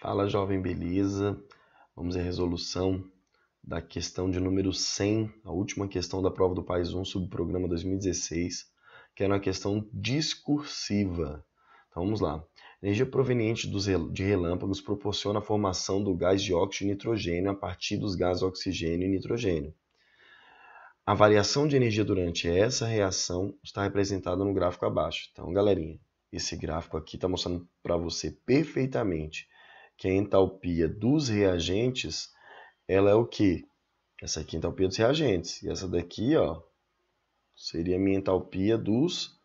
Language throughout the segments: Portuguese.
Fala, jovem beleza. Vamos à resolução da questão de número 100, a última questão da prova do País 1, subprograma 2016, que era é uma questão discursiva. Então vamos lá. energia proveniente dos, de relâmpagos proporciona a formação do gás dióxido de nitrogênio a partir dos gases oxigênio e nitrogênio. A variação de energia durante essa reação está representada no gráfico abaixo. Então, galerinha, esse gráfico aqui está mostrando para você perfeitamente que a entalpia dos reagentes ela é o que? Essa aqui é a entalpia dos reagentes. E essa daqui ó, seria a minha entalpia dos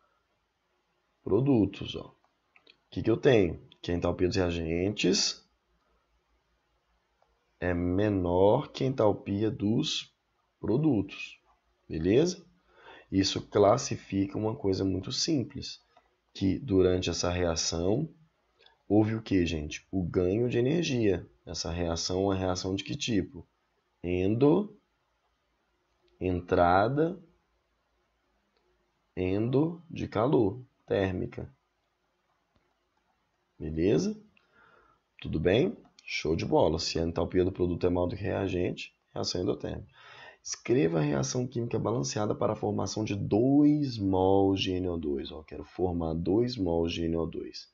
produtos. Ó. O que, que eu tenho? Que a entalpia dos reagentes é menor que a entalpia dos produtos. Beleza? Isso classifica uma coisa muito simples, que durante essa reação houve o que, gente? O ganho de energia. Essa reação é uma reação de que tipo? Endo, entrada, endo de calor, térmica. Beleza? Tudo bem? Show de bola. Se a entalpia do produto é maior do que reagente, reação endotérmica. Escreva a reação química balanceada para a formação de 2 mols de NO2. Ó, quero formar 2 mols de NO2.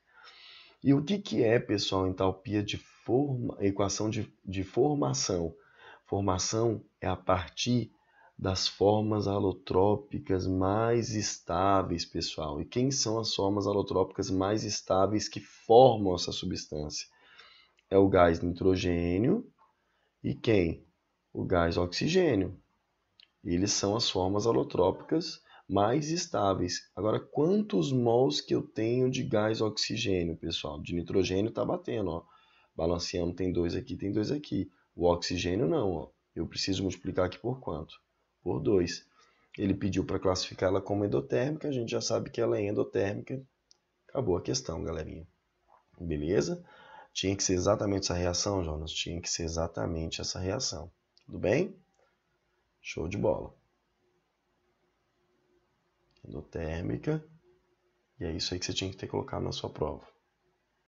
E o que, que é, pessoal, entalpia de forma, equação de, de formação? Formação é a partir das formas alotrópicas mais estáveis, pessoal. E quem são as formas alotrópicas mais estáveis que formam essa substância? É o gás nitrogênio e quem? O gás oxigênio. Eles são as formas alotrópicas mais estáveis. Agora, quantos mols que eu tenho de gás oxigênio, pessoal? De nitrogênio está batendo, ó. Balanceando tem dois aqui, tem dois aqui. O oxigênio não, ó. Eu preciso multiplicar aqui por quanto? Por dois. Ele pediu para classificar ela como endotérmica, a gente já sabe que ela é endotérmica. Acabou a questão, galerinha. Beleza? Tinha que ser exatamente essa reação, Jonas. Tinha que ser exatamente essa reação. Tudo bem? Show de bola endotérmica, e é isso aí que você tinha que ter colocado na sua prova.